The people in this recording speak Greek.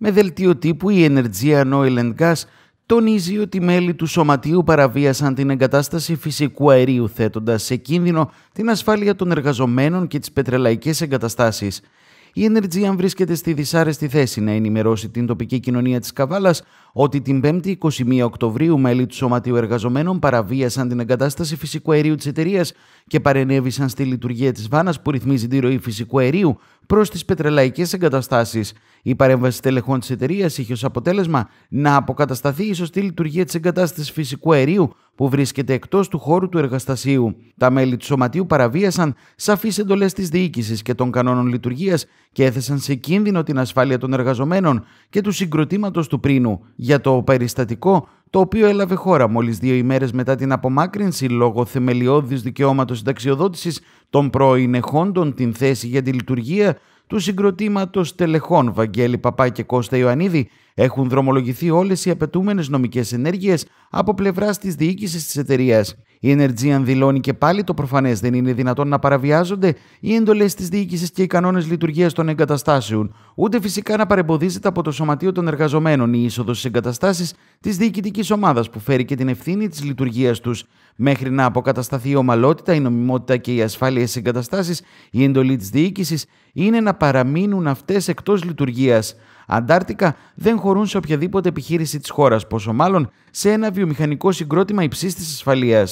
Με δελτίο τύπου η Ενεργεια Oil and Gas τονίζει ότι μέλη του σωματείου παραβίασαν την εγκατάσταση φυσικού αερίου θέτοντας σε κίνδυνο την ασφάλεια των εργαζομένων και τις πετρελαϊκές εγκαταστάσεις. Η Energean βρίσκεται στη δυσάρεστη θέση να ενημερώσει την τοπική κοινωνία της Καβάλας ότι την 5η 21 Οκτωβρίου μέλη του Σωματείου Εργαζομένων παραβίασαν την εγκατάσταση φυσικού αερίου της εταιρείας και παρενέβησαν στη λειτουργία της βάνας που ρυθμίζει τη ροή φυσικού αερίου προς τις πετρελαϊκές εγκαταστάσεις. Η παρέμβαση τελεχών της εταιρείας είχε ως αποτέλεσμα να αποκατασταθεί η σωστή λειτουργία της εγκατάστασης φυσικού αερίου που βρίσκεται εκτός του χώρου του εργαστασίου. Τα μέλη του Σωματείου παραβίασαν σαφείς εντολές της διοίκησης και των κανόνων λειτουργίας και έθεσαν σε κίνδυνο την ασφάλεια των εργαζομένων και του συγκροτήματος του πρίνου για το περιστατικό το οποίο έλαβε χώρα μόλις δύο ημέρες μετά την απομάκρυνση λόγω θεμελιώδης δικαιώματος συνταξιοδότησης των εχόντων την θέση για τη λειτουργία του συγκροτήματος Τελεχών Βαγγέλη Παπά και Κώστα Ιωαννίδη έχουν δρομολογηθεί όλες οι απαιτούμενες νομικές ενέργειες από πλευράς της διοίκησης της εταιρείας. Η Energean δηλώνει και πάλι το προφανές δεν είναι δυνατόν να παραβιάζονται οι εντολές της διοίκησης και οι κανόνες λειτουργίας των εγκαταστάσεων, ούτε φυσικά να παρεμποδίζεται από το Σωματείο των Εργαζομένων η είσοδος στις εγκαταστάσεις της διοικητικής ομάδας που φέρει και την ευθύνη της λειτουργίας τους. Μέχρι να αποκατασταθεί η ομαλότητα, η νομιμότητα και η ασφάλεια στις εγκαταστάσεις, η εντολή της διοίκησης είναι να παραμείνουν αυτές εκτός λειτουργίας. Αντάρτικα δεν χωρούν σε οποιαδήποτε επιχείρηση της χώρας, πόσο μάλλον σε ένα βιομηχανικό συγκρότημα υψής της ασφαλείας.